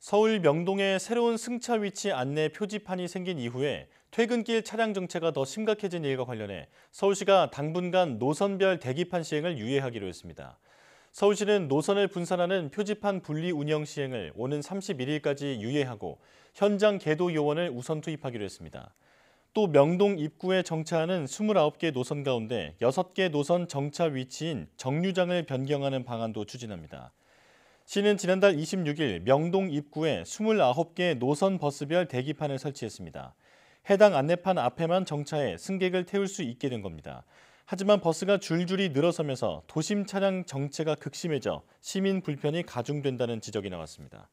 서울 명동에 새로운 승차 위치 안내 표지판이 생긴 이후에 퇴근길 차량 정체가 더 심각해진 일과 관련해 서울시가 당분간 노선별 대기판 시행을 유예하기로 했습니다. 서울시는 노선을 분산하는 표지판 분리 운영 시행을 오는 31일까지 유예하고 현장 계도 요원을 우선 투입하기로 했습니다. 또 명동 입구에 정차하는 29개 노선 가운데 6개 노선 정차 위치인 정류장을 변경하는 방안도 추진합니다. 시는 지난달 26일 명동 입구에 29개 노선 버스별 대기판을 설치했습니다. 해당 안내판 앞에만 정차해 승객을 태울 수 있게 된 겁니다. 하지만 버스가 줄줄이 늘어서면서 도심 차량 정체가 극심해져 시민 불편이 가중된다는 지적이 나왔습니다.